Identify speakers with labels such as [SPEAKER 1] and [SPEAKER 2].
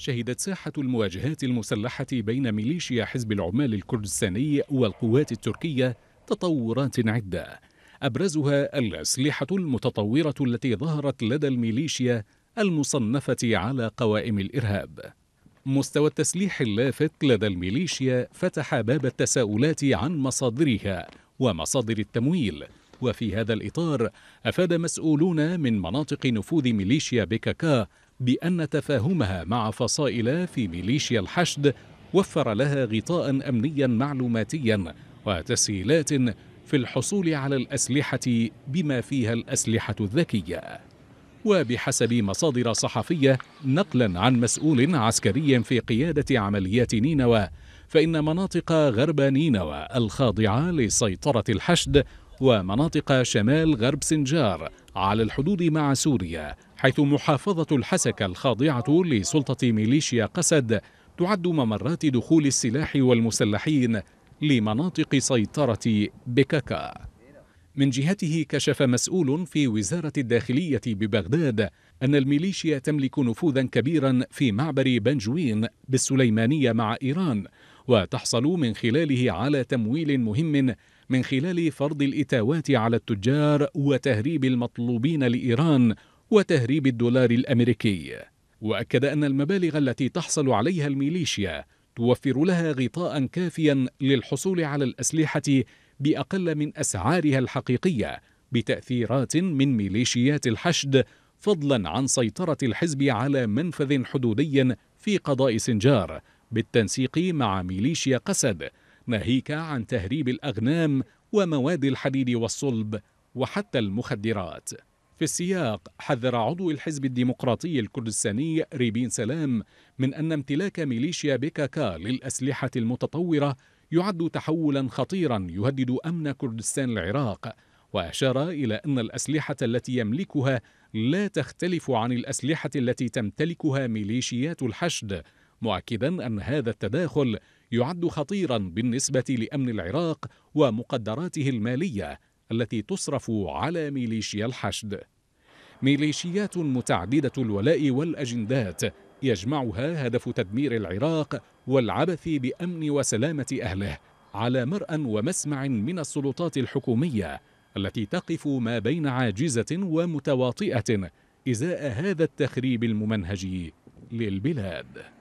[SPEAKER 1] شهدت ساحة المواجهات المسلحة بين ميليشيا حزب العمال الكردستاني والقوات التركية تطورات عدة أبرزها الأسلحة المتطورة التي ظهرت لدى الميليشيا المصنفة على قوائم الإرهاب مستوى التسليح اللافت لدى الميليشيا فتح باب التساؤلات عن مصادرها ومصادر التمويل وفي هذا الإطار أفاد مسؤولون من مناطق نفوذ ميليشيا بككا بأن تفاهمها مع فصائل في ميليشيا الحشد وفر لها غطاء أمنيا معلوماتيا وتسهيلات في الحصول على الأسلحة بما فيها الأسلحة الذكية وبحسب مصادر صحفية نقلا عن مسؤول عسكري في قيادة عمليات نينوى فإن مناطق غرب نينوى الخاضعة لسيطرة الحشد ومناطق شمال غرب سنجار على الحدود مع سوريا حيث محافظة الحسكة الخاضعة لسلطة ميليشيا قسد تعد ممرات دخول السلاح والمسلحين لمناطق سيطرة بكاكا من جهته كشف مسؤول في وزارة الداخلية ببغداد أن الميليشيا تملك نفوذا كبيرا في معبر بنجوين بالسليمانية مع إيران وتحصل من خلاله على تمويل مهم من خلال فرض الإتاوات على التجار وتهريب المطلوبين لإيران وتهريب الدولار الأمريكي وأكد أن المبالغ التي تحصل عليها الميليشيا توفر لها غطاء كافيا للحصول على الأسلحة بأقل من أسعارها الحقيقية بتأثيرات من ميليشيات الحشد فضلا عن سيطرة الحزب على منفذ حدودي في قضاء سنجار بالتنسيق مع ميليشيا قسد ناهيك عن تهريب الأغنام ومواد الحديد والصلب وحتى المخدرات في السياق حذر عضو الحزب الديمقراطي الكردستاني ريبين سلام من أن امتلاك ميليشيا بيكاكا للأسلحة المتطورة يعد تحولا خطيرا يهدد أمن كردستان العراق وأشار إلى أن الأسلحة التي يملكها لا تختلف عن الأسلحة التي تمتلكها ميليشيات الحشد مؤكدا أن هذا التداخل يعد خطيرا بالنسبة لأمن العراق ومقدراته المالية التي تصرف على ميليشيا الحشد ميليشيات متعددة الولاء والأجندات يجمعها هدف تدمير العراق والعبث بأمن وسلامة أهله على مرأى ومسمع من السلطات الحكومية التي تقف ما بين عاجزة ومتواطئة إزاء هذا التخريب الممنهج للبلاد